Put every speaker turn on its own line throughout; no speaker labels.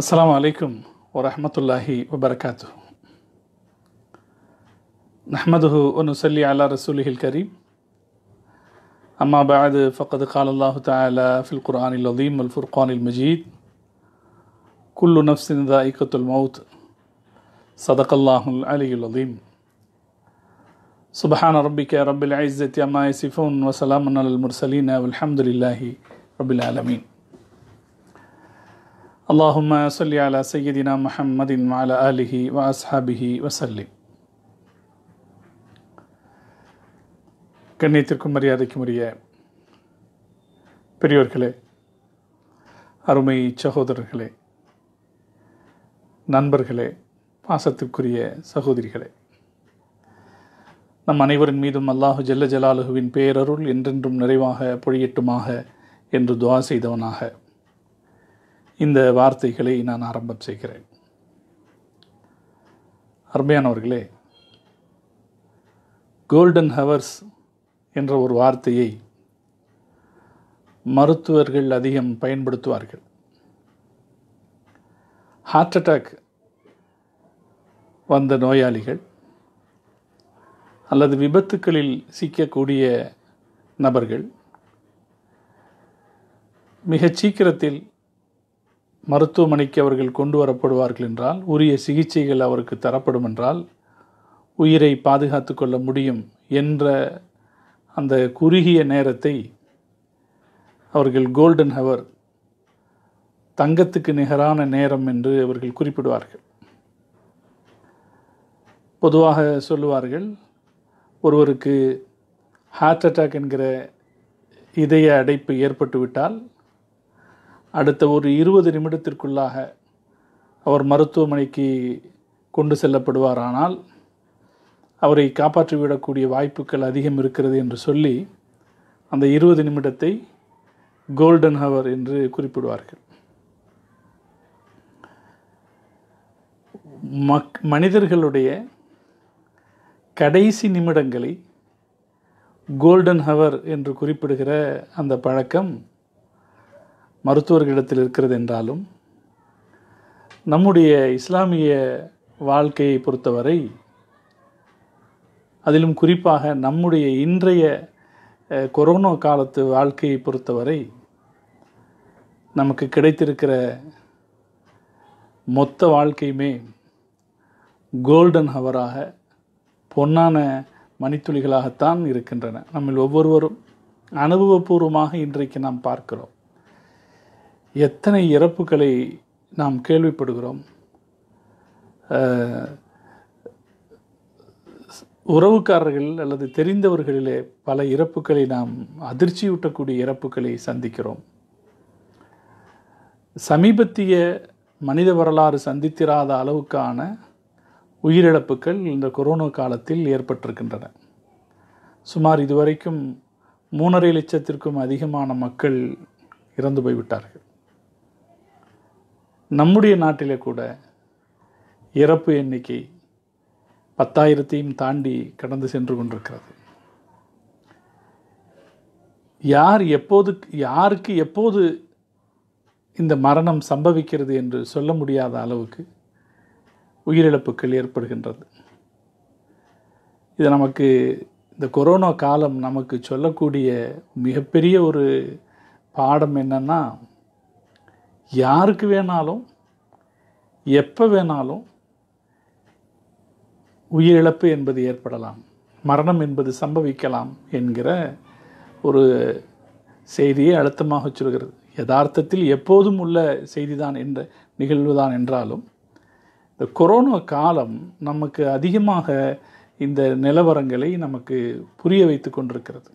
السلام عليكم ورحمة الله وبركاته نحمده ونصلي على رسوله الكريم أما بعد فقد قال الله تعالى في القرآن العظيم والفرقان المجيد كل نفس ذائقة الموت صدق الله العلي العظيم سبحان ربك رب العزة عما يصفون وسلام على المرسلين والحمد لله رب العالمين அல்லாஹும் சொல்லி அலா சையதினா முஹம்மதின் மால அலிஹி வ வசல்லி கண்ணியத்திற்கும் மரியாதைக்கும் உரிய பெரியோர்களே அருமை சகோதரர்களே நண்பர்களே பாசத்திற்குரிய சகோதரிகளே நம் அனைவரின் மீதும் அல்லாஹு ஜல்ல ஜலாலுகுவின் பேரருள் என்றென்றும் நிறைவாக பொழியட்டுமாக என்று துவா செய்தவனாக இந்த வார்த்தைகளை நான் ஆரம்பம் செய்கிறேன் அருமையானவர்களே கோல்டன் ஹவர்ஸ் என்ற ஒரு வார்த்தையை மருத்துவர்கள் அதிகம் பயன்படுத்துவார்கள் ஹார்ட் அட்டாக் வந்த நோயாளிகள் அல்லது விபத்துக்களில் சிக்கக்கூடிய நபர்கள் மிக சீக்கிரத்தில் மருத்துவமனைக்கு அவர்கள் கொண்டு வரப்படுவார்கள் என்றால் உரிய சிகிச்சைகள் அவருக்கு தரப்படும் என்றால் உயிரை பாதுகாத்து கொள்ள முடியும் என்ற அந்த குறுகிய நேரத்தை அவர்கள் கோல்டன் ஹவர் தங்கத்துக்கு நிகரான நேரம் என்று அவர்கள் குறிப்பிடுவார்கள் பொதுவாக சொல்லுவார்கள் ஒருவருக்கு ஹார்ட் அட்டாக் என்கிற இதய அடைப்பு ஏற்பட்டுவிட்டால் அடுத்த ஒரு இருபது நிமிடத்திற்குள்ளாக அவர் மருத்துவமனைக்கு கொண்டு செல்லப்படுவாரானால் அவரை காப்பாற்றிவிடக்கூடிய வாய்ப்புகள் அதிகம் இருக்கிறது என்று சொல்லி அந்த இருபது நிமிடத்தை கோல்டன் ஹவர் என்று குறிப்பிடுவார்கள் மக் மனிதர்களுடைய கடைசி நிமிடங்களை கோல்டன் ஹவர் என்று குறிப்பிடுகிற அந்த பழக்கம் மருத்துவர்களிடத்தில் இருக்கிறது என்றாலும் நம்முடைய இஸ்லாமிய வாழ்க்கையை பொறுத்தவரை அதிலும் குறிப்பாக நம்முடைய இன்றைய கொரோனா காலத்து வாழ்க்கையை பொறுத்தவரை நமக்கு கிடைத்திருக்கிற மொத்த வாழ்க்கையுமே கோல்டன் ஹவராக பொன்னான மணித்துளிகளாகத்தான் இருக்கின்றன நம்ம ஒவ்வொருவரும் அனுபவபூர்வமாக இன்றைக்கு நாம் பார்க்கிறோம் எத்தனை இறப்புகளை நாம் கேள்விப்படுகிறோம் உறவுக்காரர்கள் அல்லது தெரிந்தவர்களிலே பல இறப்புகளை நாம் அதிர்ச்சியூட்டக்கூடிய இறப்புகளை சந்திக்கிறோம் சமீபத்திய மனித வரலாறு சந்தித்திராத அளவுக்கான உயிரிழப்புகள் இந்த கொரோனா காலத்தில் ஏற்பட்டிருக்கின்றன சுமார் இதுவரைக்கும் மூணரை லட்சத்திற்கும் அதிகமான மக்கள் இறந்து போய்விட்டார்கள் நம்முடைய நாட்டிலே கூட இறப்பு எண்ணிக்கை பத்தாயிரத்தையும் தாண்டி கடந்து சென்று கொண்டிருக்கிறது யார் எப்போது யாருக்கு எப்போது இந்த மரணம் சம்பவிக்கிறது என்று சொல்ல முடியாத அளவுக்கு உயிரிழப்புகள் ஏற்படுகின்றது இது நமக்கு இந்த கொரோனா காலம் நமக்கு சொல்லக்கூடிய மிகப்பெரிய ஒரு பாடம் என்னென்னா யாருக்கு வேணாலும் எப்போ வேணாலும் உயிரிழப்பு என்பது ஏற்படலாம் மரணம் என்பது சம்பவிக்கலாம் என்கிற ஒரு செய்தியை அழுத்தமாக சொல்கிறது யதார்த்தத்தில் எப்போதும் உள்ள செய்திதான் என்ற நிகழ்வு தான் என்றாலும் இந்த கொரோனா காலம் நமக்கு அதிகமாக இந்த நிலவரங்களை நமக்கு புரிய வைத்து கொண்டிருக்கிறது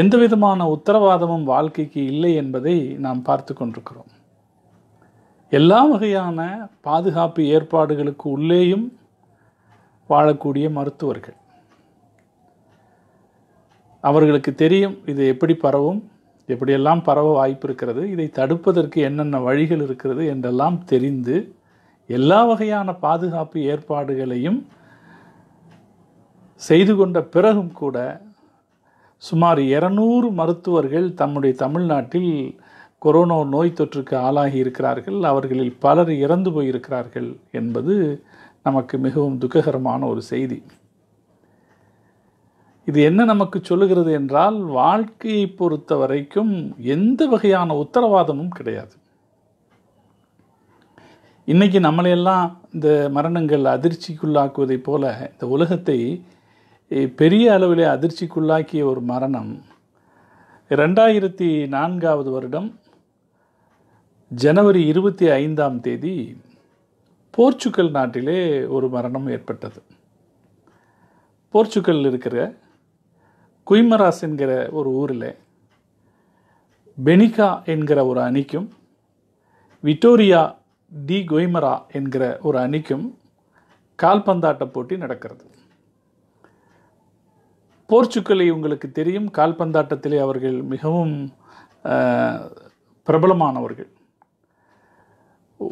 எந்த விதமான உத்தரவாதமும் வாழ்க்கைக்கு இல்லை என்பதை நாம் பார்த்து கொண்டிருக்கிறோம் எல்லா வகையான பாதுகாப்பு ஏற்பாடுகளுக்கு உள்ளேயும் வாழக்கூடிய மருத்துவர்கள் அவர்களுக்கு தெரியும் இது எப்படி பரவும் எப்படியெல்லாம் பரவ வாய்ப்பு இருக்கிறது இதை தடுப்பதற்கு என்னென்ன வழிகள் இருக்கிறது என்றெல்லாம் தெரிந்து எல்லா வகையான பாதுகாப்பு ஏற்பாடுகளையும் செய்து கொண்ட பிறகும் கூட சுமார் இருநூறு மருத்துவர்கள் தம்முடைய தமிழ்நாட்டில் கொரோனா நோய் தொற்றுக்கு ஆளாகி இருக்கிறார்கள் அவர்களில் பலர் இறந்து போயிருக்கிறார்கள் என்பது நமக்கு மிகவும் துக்ககரமான ஒரு செய்தி இது என்ன நமக்கு சொல்லுகிறது என்றால் வாழ்க்கையை பொறுத்த வரைக்கும் எந்த வகையான உத்தரவாதமும் கிடையாது இன்றைக்கி நம்மளையெல்லாம் இந்த மரணங்கள் அதிர்ச்சிக்குள்ளாக்குவதைப் போல இந்த உலகத்தை பெரிய அளவில் அதிர்ச்சிக்குள்ளாக்கிய ஒரு மரணம் ரெண்டாயிரத்தி நான்காவது வருடம் ஜனவரி இருபத்தி ஐந்தாம் தேதி போர்ச்சுக்கல் நாட்டிலே ஒரு மரணம் ஏற்பட்டது போர்ச்சுக்கல் இருக்கிற குய்மராஸ் என்கிற ஒரு ஊரில் பெனிகா என்கிற ஒரு அணிக்கும் விட்டோரியா டி கொய்மரா என்கிற ஒரு அணிக்கும் கால்பந்தாட்ட போட்டி நடக்கிறது போர்ச்சுக்கலை உங்களுக்கு தெரியும் கால்பந்தாட்டத்திலே அவர்கள் மிகவும் பிரபலமானவர்கள்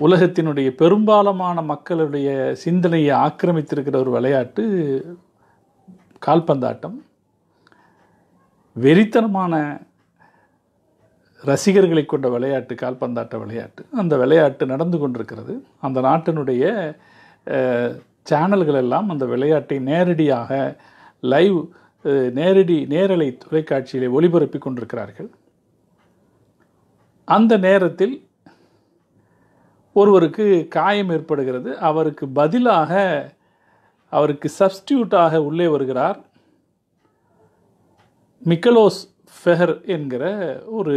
உலகத்தினுடைய பெரும்பாலமான மக்களுடைய சிந்தனையை ஆக்கிரமித்திருக்கிற ஒரு விளையாட்டு கால்பந்தாட்டம் வெறித்தனமான ரசிகர்களை கொண்ட விளையாட்டு கால்பந்தாட்ட விளையாட்டு அந்த விளையாட்டு நடந்து கொண்டிருக்கிறது அந்த நாட்டினுடைய சேனல்கள் எல்லாம் அந்த விளையாட்டை நேரடியாக லைவ் நேரடி நேரலை தொலைக்காட்சியிலே ஒளிபரப்பி கொண்டிருக்கிறார்கள் அந்த நேரத்தில் ஒருவருக்கு காயம் ஏற்படுகிறது அவருக்கு பதிலாக அவருக்கு சப்ஸ்டியூட்டாக உள்ளே வருகிறார் மிக்கலோஸ் ஃபெஹர் என்கிற ஒரு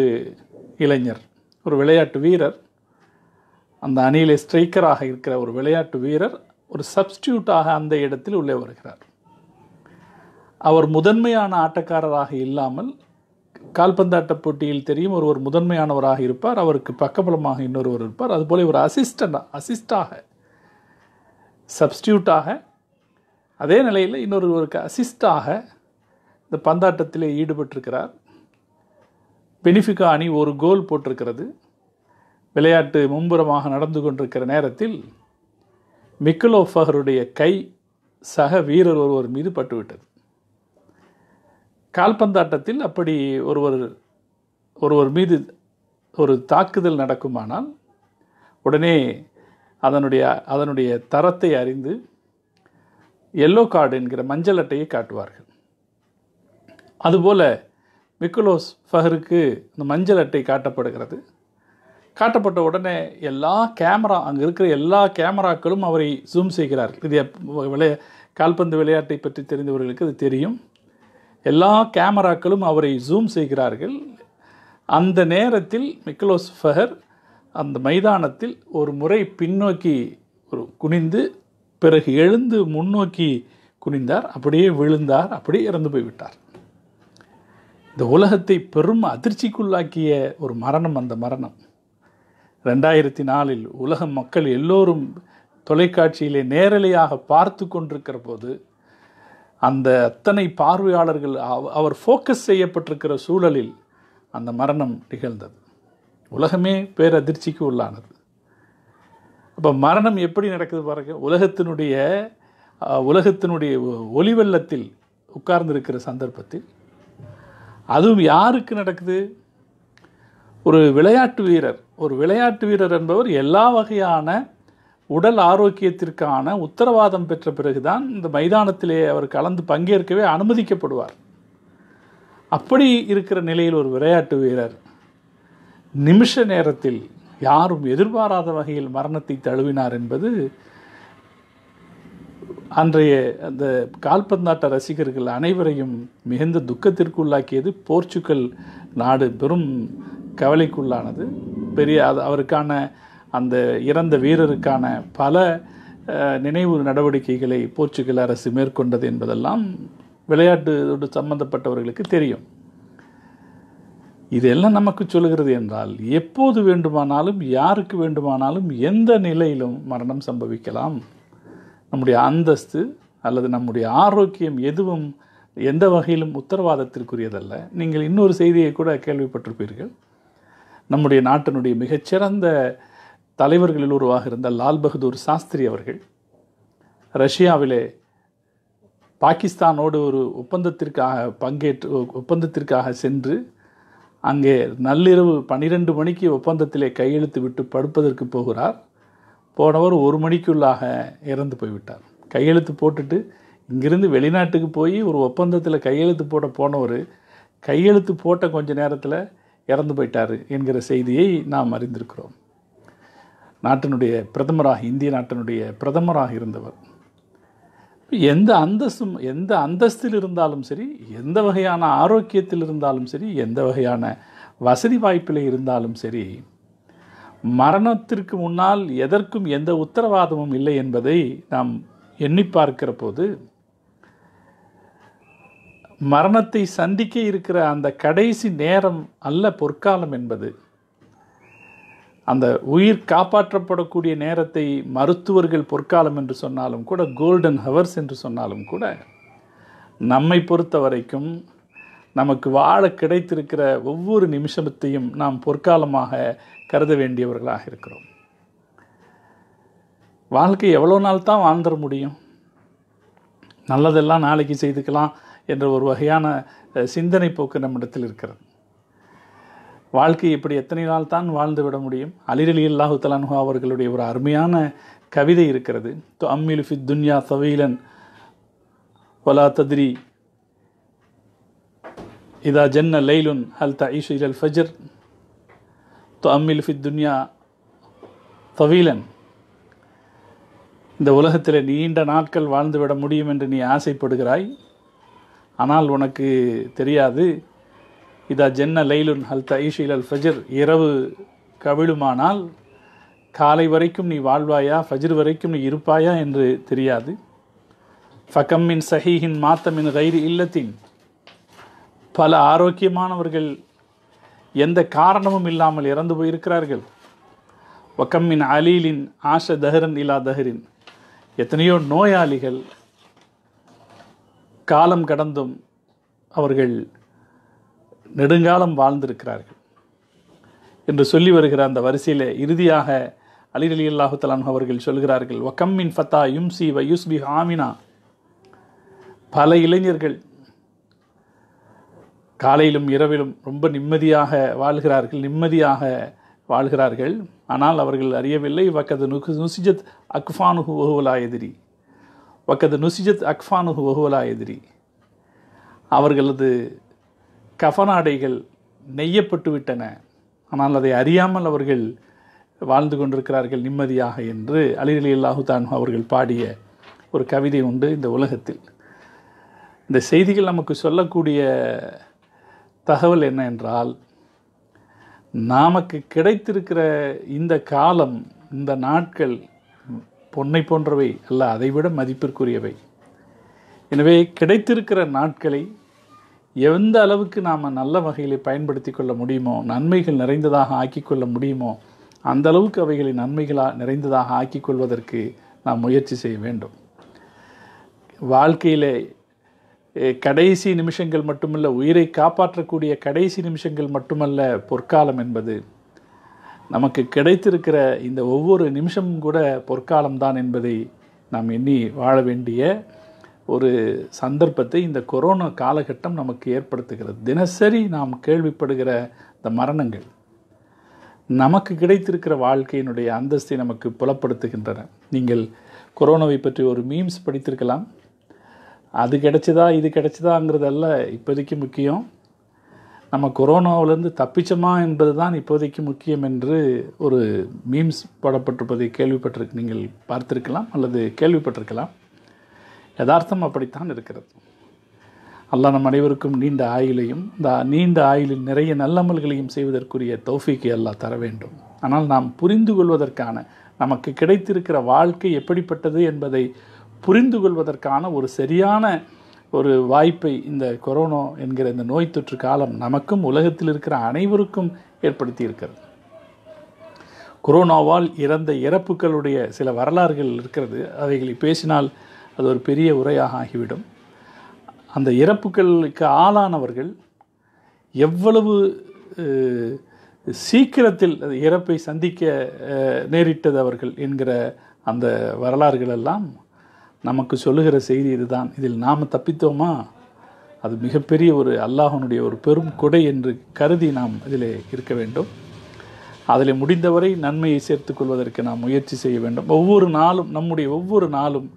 இளைஞர் ஒரு விளையாட்டு வீரர் அந்த அணியிலே ஸ்ட்ரைக்கராக இருக்கிற ஒரு விளையாட்டு வீரர் ஒரு சப்ஸ்டியூட்டாக அந்த இடத்தில் உள்ளே வருகிறார் அவர் முதன்மையான ஆட்டக்காரராக இல்லாமல் கால்பந்தாட்ட போட்டியில் தெரியும் ஒருவர் முதன்மையானவராக இருப்பார் அவருக்கு பக்கபலமாக இன்னொருவர் இருப்பார் அதுபோல் இவர் அசிஸ்டண்டாக அசிஸ்டாக சப்ஸ்டியூட்டாக அதே நிலையில் இன்னொருவருக்கு அசிஸ்டாக இந்த பந்தாட்டத்திலே ஈடுபட்டிருக்கிறார் பெனிஃபிகா அணி ஒரு கோல் போட்டிருக்கிறது விளையாட்டு மும்புறமாக நடந்து கொண்டிருக்கிற நேரத்தில் மிக்கலோஃபகருடைய கை சக வீரர் ஒருவர் மீது பட்டுவிட்டது கால்பந்தாட்டத்தில் அப்படி ஒருவர் ஒருவர் மீது ஒரு தாக்குதல் நடக்குமானால் உடனே அதனுடைய அதனுடைய தரத்தை அறிந்து எல்லோ கார்டு என்கிற மஞ்சள் அட்டையை காட்டுவார்கள் அதுபோல் மிக்கலோஸ் ஃபஹருக்கு இந்த மஞ்சள் அட்டை காட்டப்படுகிறது காட்டப்பட்ட உடனே எல்லா கேமரா அங்கே இருக்கிற எல்லா கேமராக்களும் அவரை ஜூம் செய்கிறார்கள் இது விளைய கால்பந்து விளையாட்டை பற்றி தெரிந்தவர்களுக்கு அது தெரியும் எல்லா கேமராக்களும் அவரை ஜூம் செய்கிறார்கள் அந்த நேரத்தில் மிக்கலோஸ் ஃபஹர் அந்த மைதானத்தில் ஒரு முறை பின்னோக்கி ஒரு குனிந்து பிறகு எழுந்து முன்னோக்கி குனிந்தார் அப்படியே விழுந்தார் அப்படியே இறந்து போய்விட்டார் இந்த உலகத்தை பெரும் அதிர்ச்சிக்குள்ளாக்கிய ஒரு மரணம் அந்த மரணம் ரெண்டாயிரத்தி நாலில் உலக மக்கள் எல்லோரும் தொலைக்காட்சியிலே நேரலையாக பார்த்து கொண்டிருக்கிற போது அந்த அத்தனை பார்வையாளர்கள் அவர் ஃபோக்கஸ் செய்யப்பட்டிருக்கிற சூழலில் அந்த மரணம் நிகழ்ந்தது உலகமே பேரதிர்ச்சிக்கு உள்ளானது அப்போ மரணம் எப்படி நடக்குது பாருங்க உலகத்தினுடைய உலகத்தினுடைய ஒளி வெள்ளத்தில் சந்தர்ப்பத்தில் அதுவும் யாருக்கு நடக்குது ஒரு விளையாட்டு வீரர் ஒரு விளையாட்டு வீரர் என்பவர் எல்லா வகையான உடல் ஆரோக்கியத்திற்கான உத்தரவாதம் பெற்ற பிறகுதான் இந்த மைதானத்திலே அவர் கலந்து பங்கேற்கவே அனுமதிக்கப்படுவார் அப்படி இருக்கிற நிலையில் ஒரு விளையாட்டு வீரர் நிமிஷ நேரத்தில் யாரும் எதிர்பாராத வகையில் மரணத்தை தழுவினார் என்பது அன்றைய அந்த கால்பந்தாட்ட ரசிகர்கள் அனைவரையும் மிகுந்த துக்கத்திற்குள்ளாக்கியது போர்ச்சுக்கல் நாடு பெரும் கவலைக்குள்ளானது பெரிய அது அவருக்கான அந்த இறந்த வீரருக்கான பல நினைவு நடவடிக்கைகளை போர்ச்சுகல் அரசு மேற்கொண்டது என்பதெல்லாம் விளையாட்டு சம்பந்தப்பட்டவர்களுக்கு தெரியும் இதெல்லாம் நமக்கு சொல்கிறது என்றால் எப்போது வேண்டுமானாலும் யாருக்கு வேண்டுமானாலும் எந்த நிலையிலும் மரணம் சம்பவிக்கலாம் நம்முடைய அந்தஸ்து அல்லது நம்முடைய ஆரோக்கியம் எதுவும் எந்த வகையிலும் உத்தரவாதத்திற்குரியதல்ல நீங்கள் இன்னொரு செய்தியை கூட கேள்விப்பட்டிருப்பீர்கள் நம்முடைய நாட்டினுடைய மிகச்சிறந்த தலைவர்களில் உருவாக இருந்த லால் பகதூர் சாஸ்திரி அவர்கள் ரஷ்யாவிலே பாகிஸ்தானோடு ஒரு ஒப்பந்தத்திற்காக பங்கேற்று ஒப்பந்தத்திற்காக சென்று அங்கே நள்ளிரவு பன்னிரெண்டு மணிக்கு ஒப்பந்தத்திலே கையெழுத்து விட்டு படுப்பதற்கு போகிறார் போனவர் ஒரு மணிக்குள்ளாக இறந்து போய்விட்டார் கையெழுத்து போட்டுட்டு இங்கிருந்து வெளிநாட்டுக்கு போய் ஒரு ஒப்பந்தத்தில் கையெழுத்து போட போனவர் கையெழுத்து போட்ட கொஞ்ச நேரத்தில் இறந்து போயிட்டார் என்கிற செய்தியை நாம் அறிந்திருக்கிறோம் நாட்டினுடைய பிரதமராக இந்திய நாட்டினுடைய பிரதமராக இருந்தவர் எந்த அந்தஸ்தும் எந்த அந்தஸ்தில் இருந்தாலும் சரி எந்த வகையான ஆரோக்கியத்தில் இருந்தாலும் சரி எந்த வகையான வசதி வாய்ப்பில் இருந்தாலும் சரி மரணத்திற்கு முன்னால் எதற்கும் எந்த உத்தரவாதமும் இல்லை என்பதை நாம் எண்ணி பார்க்கிற போது மரணத்தை சந்திக்க இருக்கிற அந்த கடைசி நேரம் அல்ல பொற்காலம் என்பது அந்த உயிர் காப்பாற்றப்படக்கூடிய நேரத்தை மருத்துவர்கள் பொற்காலம் என்று சொன்னாலும் கூட கோல்டன் ஹவர்ஸ் என்று சொன்னாலும் கூட நம்மை பொறுத்த வரைக்கும் நமக்கு வாழ கிடைத்திருக்கிற ஒவ்வொரு நிமிஷத்தையும் நாம் பொற்காலமாக கருத வேண்டியவர்களாக இருக்கிறோம் வாழ்க்கை எவ்வளோ நாள் தான் வாழ்ந்துட முடியும் நல்லதெல்லாம் நாளைக்கு செய்துக்கலாம் என்ற ஒரு வகையான சிந்தனை போக்கு நம்மிடத்தில் இருக்கிறது வாழ்க்கை இப்படி எத்தனை நாள் தான் வாழ்ந்து விட முடியும் அலிரலி அல்லாஹு தலான்ஹா அவர்களுடைய ஒரு அருமையான கவிதை இருக்கிறது து அம்மில் ஃபித் துன்யா சவீலன் வலா ததிரி இதா ஜன்ன லைலுன் ஹல் த ஈஷு இல் ஃபஜர் து அம்மில் ஃபித் துன்யா சவீலன் இந்த உலகத்தில் நீண்ட நாட்கள் வாழ்ந்து விட முடியும் என்று நீ ஆசைப்படுகிறாய் ஆனால் உனக்கு தெரியாது இதா ஜென்ன லைலுன் ஹல் தஈஷிலல் ஃபஜிர் இரவு கவிழுமானால் காலை வரைக்கும் நீ வாழ்வாயா ஃபஜிர் வரைக்கும் நீ இருப்பாயா என்று தெரியாது ஃபகம்மின் சஹீஹின் மாத்தமின் கைரி இல்லத்தின் பல ஆரோக்கியமானவர்கள் எந்த காரணமும் இல்லாமல் இறந்து போயிருக்கிறார்கள் வக்கம்மின் அலீலின் ஆஷ தஹரன் இலா தஹரின் எத்தனையோ நோயாளிகள் காலம் கடந்தும் அவர்கள் நெடுங்காலம் வாழ்ந்திருக்கிறார்கள் என்று சொல்லி வருகிற அந்த வரிசையில் இறுதியாக அலி அலி அல்லாஹுத்தலான் அவர்கள் சொல்கிறார்கள் மின் ஃபத்தா யும்சி வ யுஸ்பி ஹாமினா பல இளைஞர்கள் காலையிலும் இரவிலும் ரொம்ப நிம்மதியாக வாழ்கிறார்கள் நிம்மதியாக வாழ்கிறார்கள் ஆனால் அவர்கள் அறியவில்லை வக்கது நுகு நுசிஜத் அக்ஃபானுகு வகுவலா எதிரி வக்கது நுசிஜத் அக்ஃபானுகு வகுவலா எதிரி அவர்களது கஃபனாடைகள் நெய்யப்பட்டு விட்டன ஆனால் அதை அறியாமல் அவர்கள் வாழ்ந்து கொண்டிருக்கிறார்கள் நிம்மதியாக என்று அலிரலி அல்லாஹுதான் அவர்கள் பாடிய ஒரு கவிதை உண்டு இந்த உலகத்தில் இந்த செய்திகள் நமக்கு சொல்லக்கூடிய தகவல் என்ன என்றால் நமக்கு கிடைத்திருக்கிற இந்த காலம் இந்த நாட்கள் பொன்னை போன்றவை அல்ல அதைவிட மதிப்பிற்குரியவை எனவே கிடைத்திருக்கிற நாட்களை எந்த அளவுக்கு நாம் நல்ல வகையில் பயன்படுத்தி கொள்ள முடியுமோ நன்மைகள் நிறைந்ததாக ஆக்கிக்கொள்ள முடியுமோ அந்த அளவுக்கு அவைகளை நன்மைகளாக நிறைந்ததாக ஆக்கிக்கொள்வதற்கு நாம் முயற்சி செய்ய வேண்டும் வாழ்க்கையில் கடைசி நிமிஷங்கள் மட்டுமல்ல உயிரை காப்பாற்றக்கூடிய கடைசி நிமிஷங்கள் மட்டுமல்ல பொற்காலம் என்பது நமக்கு கிடைத்திருக்கிற இந்த ஒவ்வொரு நிமிஷமும் கூட பொற்காலம்தான் என்பதை நாம் எண்ணி வாழ வேண்டிய ஒரு சந்தர்ப்பத்தை இந்த கொரோனா காலகட்டம் நமக்கு ஏற்படுத்துகிறது தினசரி நாம் கேள்விப்படுகிற இந்த மரணங்கள் நமக்கு கிடைத்திருக்கிற வாழ்க்கையினுடைய அந்தஸ்தை நமக்கு புலப்படுத்துகின்றன நீங்கள் கொரோனாவை பற்றி ஒரு மீம்ஸ் படித்திருக்கலாம் அது கிடைச்சதா இது கிடைச்சதாங்கிறதல்ல இப்போதைக்கு முக்கியம் நம்ம கொரோனாவிலேருந்து தப்பிச்சோமா என்பது தான் இப்போதைக்கு முக்கியம் என்று ஒரு மீம்ஸ் போடப்பட்டிருப்பதை கேள்விப்பட்டிருக்கு நீங்கள் பார்த்துருக்கலாம் அல்லது கேள்விப்பட்டிருக்கலாம் யதார்த்தம் அப்படித்தான் இருக்கிறது அல்லாஹ் நம் அனைவருக்கும் நீண்ட ஆயுளையும் இந்த நீண்ட ஆயுளில் நிறைய நல்லமல்களையும் செய்வதற்குரிய தௌஃபிக்கு அல்லாஹ் தர வேண்டும் ஆனால் நாம் புரிந்து கொள்வதற்கான நமக்கு கிடைத்திருக்கிற வாழ்க்கை எப்படிப்பட்டது என்பதை புரிந்து கொள்வதற்கான ஒரு சரியான ஒரு வாய்ப்பை இந்த கொரோனா என்கிற இந்த நோய் தொற்று காலம் நமக்கும் உலகத்தில் இருக்கிற அனைவருக்கும் ஏற்படுத்தி இருக்கிறது கொரோனாவால் இறந்த இறப்புகளுடைய சில வரலாறுகள் இருக்கிறது அவைகளை பேசினால் அது ஒரு பெரிய உரையாக ஆகிவிடும் அந்த இறப்புகளுக்கு ஆளானவர்கள் எவ்வளவு சீக்கிரத்தில் இறப்பை சந்திக்க நேரிட்டது அவர்கள் என்கிற அந்த வரலாறுகளெல்லாம் நமக்கு சொல்லுகிற செய்தி இதுதான் இதில் நாம் தப்பித்தோமா அது மிகப்பெரிய ஒரு அல்லாஹனுடைய ஒரு பெரும் கொடை என்று கருதி நாம் இதில் இருக்க வேண்டும் அதில் முடிந்தவரை நன்மையை சேர்த்துக்கொள்வதற்கு நாம் முயற்சி செய்ய வேண்டும் ஒவ்வொரு நாளும் நம்முடைய ஒவ்வொரு நாளும்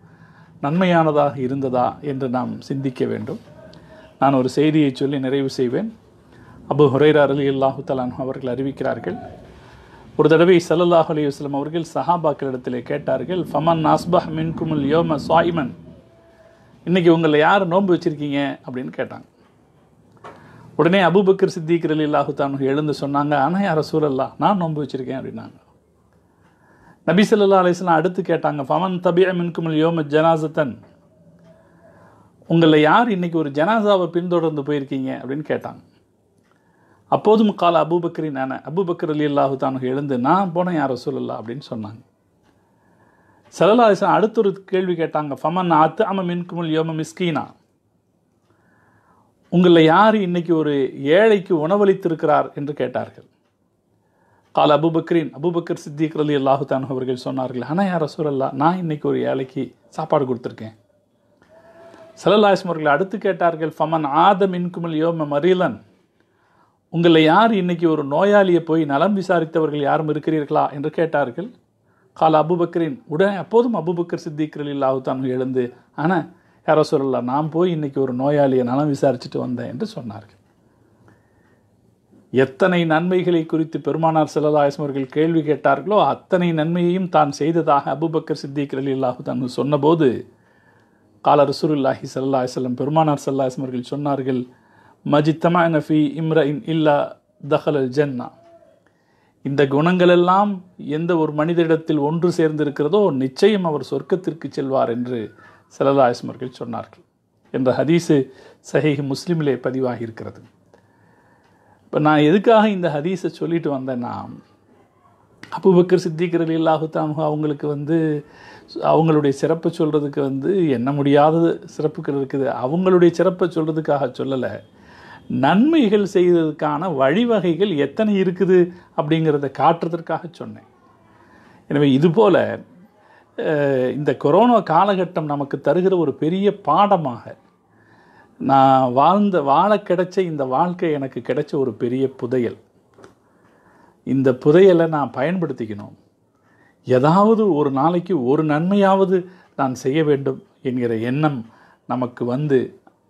நன்மையானதாக இருந்ததா என்று நாம் சிந்திக்க வேண்டும் நான் ஒரு செய்தியை சொல்லி நிறைவு செய்வேன் அபு ஹுரேரா அலி அல்லாஹு தலான் அவர்கள் அறிவிக்கிறார்கள் ஒரு தடவை சல்லல்லாஹ் அலி வஸ்லம் அவர்கள் சஹாபாக்களிடத்திலே கேட்டார்கள் ஃபமன் நாஸ்பஹ் குமுல் யோம சாய்மன் இன்றைக்கி உங்களை யார் நோன்பு வச்சுருக்கீங்க அப்படின்னு கேட்டாங்க உடனே அபுபக்கர் சித்திக்கிற அலி அல்லாஹு தான் எழுந்து சொன்னாங்க ஆனால் யார் சூழல்லா நான் நோன்பு வச்சுருக்கேன் அப்படின்னாங்க நபி சொல்லா அலிஸ்லாம் அடுத்து கேட்டாங்க ஃபமன் தபியா மின்குமல் யோம ஜனாசத்தன் உங்களில் யார் இன்றைக்கி ஒரு ஜனாசாவை பின்தொடர்ந்து போயிருக்கீங்க அப்படின்னு கேட்டாங்க அப்போதும் கால அபுபக்கரி நான அபுபக்கர் அலி அல்லாஹு தானு எழுந்து நான் போனேன் ரசூல் அல்லா அப்படின்னு சொன்னாங்க சலல்லா அலிஸ்லாம் அடுத்த ஒரு கேள்வி கேட்டாங்க ஃபமன் ஆத்து அம மின்குமல் யோம மிஸ்கீனா உங்களில் யார் இன்றைக்கி ஒரு ஏழைக்கு உணவளித்திருக்கிறார் என்று கேட்டார்கள் கால அபுபக்ரீன் அபுபக்கர் சித்திக் அலி அல்லாஹு தான் அவர்கள் சொன்னார்கள் ஆனால் யார் அல்லா நான் இன்றைக்கி ஒரு ஏழைக்கு சாப்பாடு கொடுத்துருக்கேன் சலல்லாஸ்ம் அவர்கள் அடுத்து கேட்டார்கள் ஃபமன் ஆதம் இன்குமல் யோம மரீலன் உங்களை யார் இன்றைக்கி ஒரு நோயாளியை போய் நலம் விசாரித்தவர்கள் யாரும் இருக்கிறீர்களா என்று கேட்டார்கள் கால அபுபக்கரின் உடனே அப்போதும் அபுபக்கர் அல்லாஹு தான் எழுந்து ஆனால் ரசூர் அல்லா நான் போய் இன்றைக்கி ஒரு நோயாளியை நலம் விசாரிச்சுட்டு வந்தேன் என்று சொன்னார்கள் எத்தனை நன்மைகளை குறித்து பெருமானார் செல்லதாயசம் அவர்கள் கேள்வி கேட்டார்களோ அத்தனை நன்மையையும் தான் செய்ததாக அபுபக்கர் சித்திக் அலி அல்லாஹு தான் சொன்னபோது கால ரசூருல்லாஹி சல்லா செல்லம் பெருமானார் செல்லாஹம் அவர்கள் சொன்னார்கள் மஜித்தமா நஃபி இம்ரஇன் இல்லா தஹல் ஜன்னா இந்த குணங்களெல்லாம் எந்த ஒரு மனிதரிடத்தில் ஒன்று சேர்ந்திருக்கிறதோ நிச்சயம் அவர் சொர்க்கத்திற்கு செல்வார் என்று அவர்கள் சொன்னார்கள் என்ற ஹதீஸு சஹி முஸ்லீமிலே பதிவாகி இருக்கிறது இப்போ நான் எதுக்காக இந்த ஹதீஸை சொல்லிட்டு வந்தேன்னா அபுபக்கர் சித்திகரலி இல்லாஹுத்தாமு அவங்களுக்கு வந்து அவங்களுடைய சிறப்பை சொல்கிறதுக்கு வந்து என்ன முடியாத சிறப்புகள் இருக்குது அவங்களுடைய சிறப்பை சொல்கிறதுக்காக சொல்லலை நன்மைகள் செய்வதற்கான வழிவகைகள் எத்தனை இருக்குது அப்படிங்கிறத காட்டுறதற்காக சொன்னேன் எனவே இதுபோல் இந்த கொரோனா காலகட்டம் நமக்கு தருகிற ஒரு பெரிய பாடமாக நான் வாழ்ந்த வாழ கிடைச்ச இந்த வாழ்க்கை எனக்கு கிடைச்ச ஒரு பெரிய புதையல் இந்த புதையலை நான் பயன்படுத்திக்கணும் ஏதாவது ஒரு நாளைக்கு ஒரு நன்மையாவது நான் செய்ய வேண்டும் என்கிற எண்ணம் நமக்கு வந்து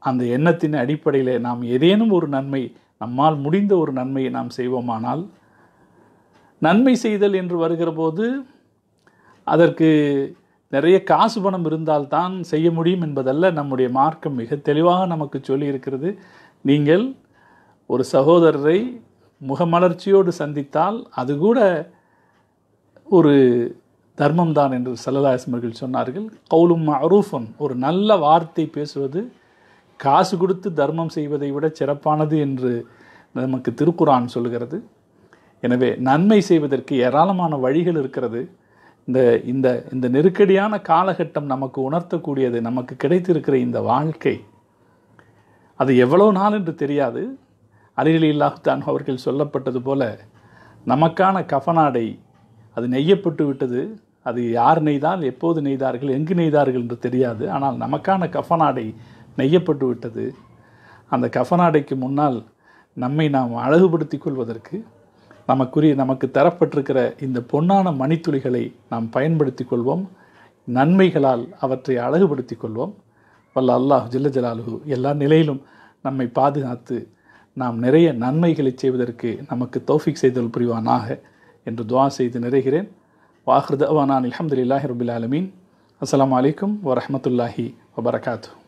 அந்த எண்ணத்தின் அடிப்படையில் நாம் ஏதேனும் ஒரு நன்மை நம்மால் முடிந்த ஒரு நன்மையை நாம் செய்வோமானால் நன்மை செய்தல் என்று வருகிற போது அதற்கு நிறைய காசு பணம் இருந்தால்தான் செய்ய முடியும் என்பதல்ல நம்முடைய மார்க்கம் மிக தெளிவாக நமக்கு சொல்லியிருக்கிறது நீங்கள் ஒரு சகோதரரை முகமலர்ச்சியோடு சந்தித்தால் அது கூட ஒரு தர்மம் தான் என்று சல்லதாசமர்கள் சொன்னார்கள் கவுலும் அரூஃபன் ஒரு நல்ல வார்த்தை பேசுவது காசு கொடுத்து தர்மம் செய்வதை விட சிறப்பானது என்று நமக்கு திருக்குறான் சொல்கிறது எனவே நன்மை செய்வதற்கு ஏராளமான வழிகள் இருக்கிறது இந்த இந்த இந்த நெருக்கடியான காலகட்டம் நமக்கு உணர்த்தக்கூடியது நமக்கு கிடைத்திருக்கிற இந்த வாழ்க்கை அது எவ்வளோ நாள் என்று தெரியாது அலிலி இல்லாத்தான் அவர்கள் சொல்லப்பட்டது போல நமக்கான கஃபனாடை அது நெய்யப்பட்டு விட்டது அது யார் நெய்தால் எப்போது நெய்தார்கள் எங்கு நெய்தார்கள் என்று தெரியாது ஆனால் நமக்கான கஃபனாடை நெய்யப்பட்டு விட்டது அந்த கஃபனாடைக்கு முன்னால் நம்மை நாம் அழகுபடுத்திக் கொள்வதற்கு நமக்குரிய நமக்கு தரப்பட்டிருக்கிற இந்த பொன்னான மணித்துளிகளை நாம் பயன்படுத்தி கொள்வோம் நன்மைகளால் அவற்றை அழகுபடுத்தி கொள்வோம் வல்ல அல்லாஹ் ஜில்ல ஜலாலுஹு எல்லா நிலையிலும் நம்மை பாதுகாத்து நாம் நிறைய நன்மைகளை செய்வதற்கு நமக்கு தௌஃபிக் செய்தல் புரிவானாக என்று துவா செய்து நிறைகிறேன் வாஹ்ருதவானான் அவானான் அலமதுல்லாஹி ரபுல் ஆலமீன் அஸ்லாம் வலைக்கம் வரமத்துல்லாஹி வபரகாத்து